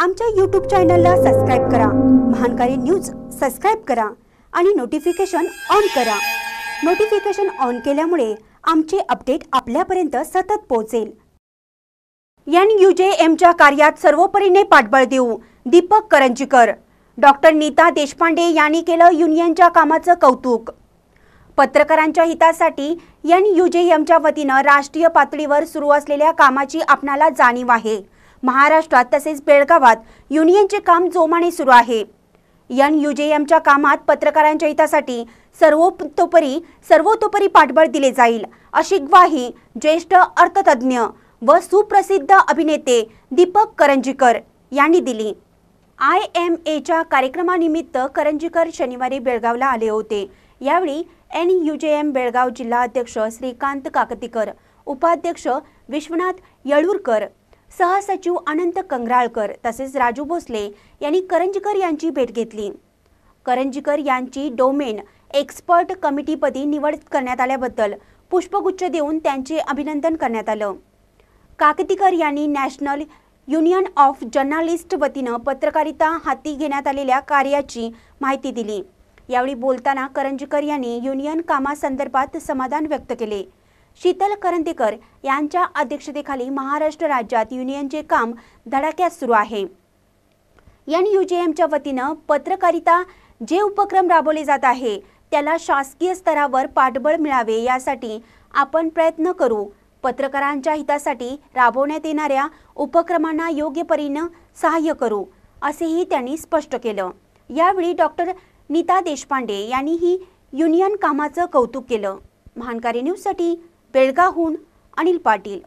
आमच्या यूट्यूब चॅनलला सबस्क्राईब करा महानकारी न्यूज सबस्क्राईब करा आणि नोटिफिकेशन ऑन करा नोटिफिकेशन ऑन केल्यामुळे आमचे अपडेट आपल्यापर्यंत सतत पोहोचेल एन यू जे एमच्या कार्यात सर्वोपरीने पाठबळ देऊ दीपक करंजीकर डॉक्टर नीता देशपांडे यांनी केलं युनियनच्या कामाचं कौतुक पत्रकारांच्या हितासाठी एन यू जे एमच्या वतीनं राष्ट्रीय पातळीवर सुरू असलेल्या कामाची आपणाला जाणीव आहे महाराष्ट्रात तसेच बेळगावात युनियनचे काम जोमाने सुरू आहे एन यू कामात पत्रकारांच्या हितासाठी सर्वोतोपरी सर्वोतोपरी पाठबळ दिले जाईल अशी ग्वाही ज्येष्ठ अर्थतज्ज्ञ व सुप्रसिद्ध अभिनेते दीपक करंजीकर यांनी दिली आय एम एच्या कार्यक्रमानिमित्त करंजीकर शनिवारी बेळगावला आले होते यावेळी N U J M Belgaum जिल्हा अध्यक्ष श्रीकांत काकतीकर उपाध्यक्ष विश्वनाथ येळूरकर सहसचिव अनंत कंग्राळकर तसेच राजू भोसले यांनी करंजीकर यांची भेट घेतली करंजीकर यांची डोमेन एक्सपर्ट कमिटीपदी निवड करण्यात आल्याबद्दल पुष्पगुच्छ देऊन त्यांचे अभिनंदन करण्यात आलं काकतीकर यांनी नॅशनल युनियन ऑफ जर्नालिस्ट वतीनं पत्रकारिता हाती घेण्यात आलेल्या कार्याची माहिती दिली यावेळी बोलताना करंजीकर यांनी युनियन कामासंदर्भात समाधान व्यक्त केले शीतल करंदीकर यांच्या अध्यक्षतेखाली महाराष्ट्र राज्यात युनियनचे काम धडाक्यात सुरू आहे एन यू वतीनं पत्रकारिता जे उपक्रम राबवले जात आहे त्याला शासकीय स्तरावर पाठबळ मिळावे यासाठी आपण प्रयत्न करू पत्रकारांच्या हितासाठी राबवण्यात येणाऱ्या उपक्रमांना योग्य परीनं सहाय्य करू असेही त्यांनी स्पष्ट केलं यावेळी डॉक्टर नीता देशपांडे यांनीही युनियन कामाचं कौतुक केलं महानकारी न्यूजसाठी बेळगावहून अनिल पाटील